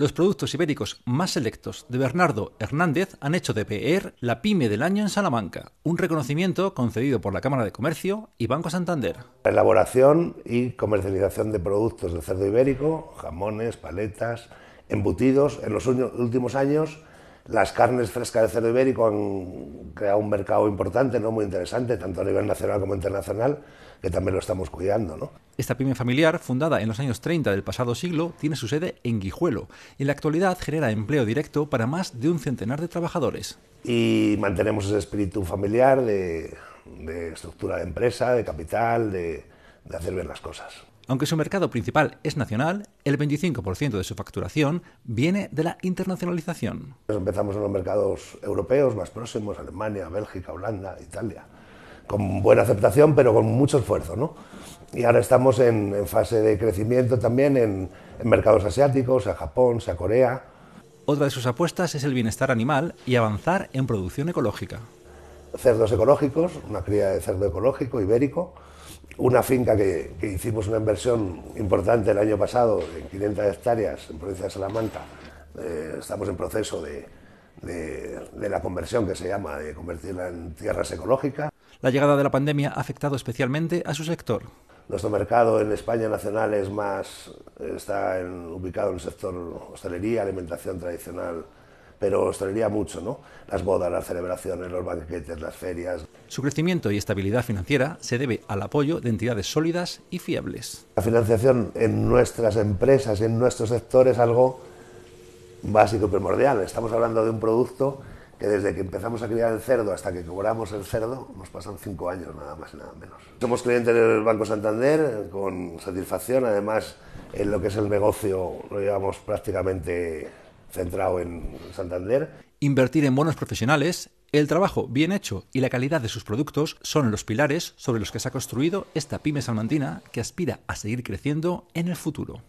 los productos ibéricos más selectos de Bernardo Hernández han hecho de PEER la pyme del año en Salamanca, un reconocimiento concedido por la Cámara de Comercio y Banco Santander. La elaboración y comercialización de productos de cerdo ibérico, jamones, paletas, embutidos, en los últimos años las carnes frescas de cerdo ibérico han creado un mercado importante, ¿no? muy interesante, tanto a nivel nacional como internacional, que también lo estamos cuidando. Esta pyme familiar, fundada en los años 30 del pasado siglo, tiene su sede en Guijuelo y en la actualidad genera empleo directo para más de un centenar de trabajadores. Y mantenemos ese espíritu familiar de, estructura de empresa, de capital, de hacer bien las cosas. Aunque su mercado principal es nacional, el 25% de su facturación viene de la internacionalización. Empezamos en los mercados europeos más próximos, Alemania, Bélgica, Holanda, Italia, con buena aceptación pero con mucho esfuerzo. Y ahora estamos en, fase de crecimiento también en, en mercados asiáticos, a Japón, a Corea. Otra de sus apuestas es el bienestar animal y avanzar en producción ecológica cerdos ecológicos, una cría de cerdo ecológico ibérico, una finca que, hicimos una inversión importante el año pasado en 500 hectáreas en provincia de Salamanca. Eh, estamos en proceso de, la conversión que se llama, de convertirla en tierras ecológicas. La llegada de la pandemia ha afectado especialmente a su sector. Nuestro mercado en España nacional es más, está ubicado en el sector hostelería, alimentación tradicional pero hostelería mucho, ¿no? Las bodas, las celebraciones, los banquetes, las ferias. Su crecimiento y estabilidad financiera se debe al apoyo de entidades sólidas y fiables. La financiación en nuestras empresas, en nuestro sector, es algo básico y primordial. Estamos hablando de un producto que desde que empezamos a criar el cerdo hasta que cobramos el cerdo, nos pasan cinco años, nada más y nada menos. Somos clientes del Banco Santander con satisfacción, además en lo que es el negocio lo llevamos prácticamente centrado en Santander. Invertir en bonos profesionales, el trabajo bien hecho y la calidad de sus productos son los pilares sobre los que se ha construido esta pyme salmantina que aspira a seguir creciendo en el futuro.